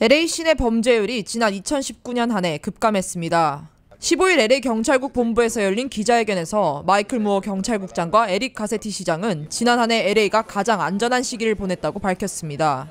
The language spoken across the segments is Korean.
LA시내 범죄율이 지난 2019년 한 해 급감했습니다. 15일 LA 경찰국 본부에서 열린 기자회견에서 마이클 무어 경찰국장과 에릭 가세티 시장은 지난 한 해 LA가 가장 안전한 시기를 보냈다고 밝혔습니다.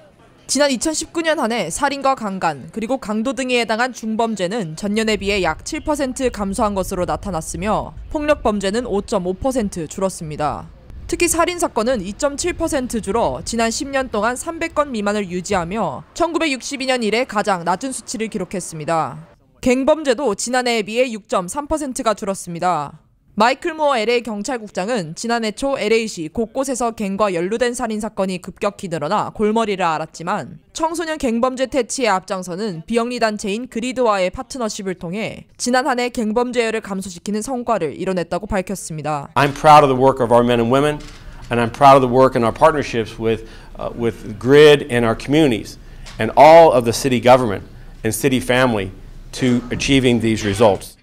지난 2019년 한 해 살인과 강간 그리고 강도 등에 해당한 중범죄는 전년에 비해 약 7% 감소한 것으로 나타났으며 폭력 범죄는 5.5% 줄었습니다. 특히 살인 사건은 2.7% 줄어 지난 10년 동안 300건 미만을 유지하며 1962년 이래 가장 낮은 수치를 기록했습니다. 갱범죄도 지난해에 비해 6.3%가 줄었습니다. 마이클 무어 LA 경찰국장은 지난해 초 LA시 곳곳에서 갱과 연루된 살인 사건이 급격히 늘어나 골머리를 앓았지만 청소년 갱범죄 퇴치에 앞장서는 비영리 단체인 그리드와의 파트너십을 통해 지난 한 해 갱범죄율을 감소시키는 성과를 이뤄냈다고 밝혔습니다. I'm proud of the work of our men and women and I'm proud of the work in our partnerships with uh, with grid and our communities and all of the city government and city family to achieving these results.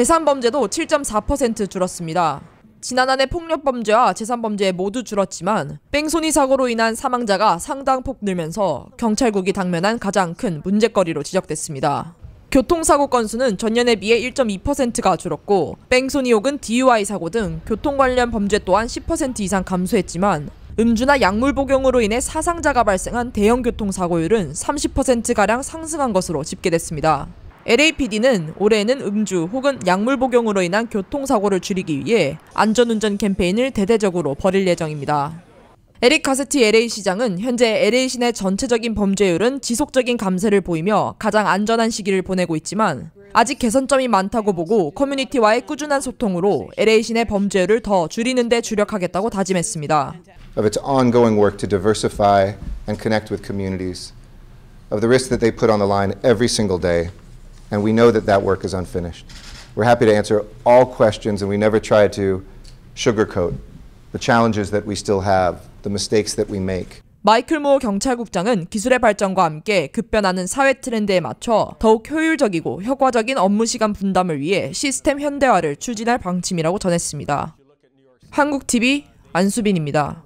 재산범죄도 7.4% 줄었습니다. 지난 한 해 폭력범죄와 재산범죄 모두 줄었지만 뺑소니 사고로 인한 사망자가 상당폭 늘면서 경찰국이 당면한 가장 큰 문제거리로 지적됐습니다. 교통사고 건수는 전년에 비해 1.2%가 줄었고 뺑소니 혹은 DUI 사고 등 교통 관련 범죄 또한 10% 이상 감소했지만 음주나 약물 복용으로 인해 사상자가 발생한 대형 교통사고율은 30%가량 상승한 것으로 집계됐습니다. LAPD는 올해에는 음주 혹은 약물 복용으로 인한 교통사고를 줄이기 위해 안전운전 캠페인을 대대적으로 벌일 예정입니다. 에릭 가세티 LA 시장은 현재 LA 시내 전체적인 범죄율은 지속적인 감세를 보이며 가장 안전한 시기를 보내고 있지만 아직 개선점이 많다고 보고 커뮤니티와의 꾸준한 소통으로 LA 시내 범죄율을 더 줄이는 데 주력하겠다고 다짐했습니다. Of its ongoing work to diversify and connect with communities, of the risk that they put on the line every single day. and we know that that work is unfinished. We're happy to answer all questions, and we never try to sugarcoat the challenges that we still have, the mistakes that we make. 마이클 모 경찰국장은 기술의 발전과 함께 급변하는 사회 트렌드에 맞춰 더욱 효율적이고 효과적인 업무 시간 분담을 위해 시스템 현대화를 추진할 방침이라고 전했습니다. 한국 TV 안수빈입니다.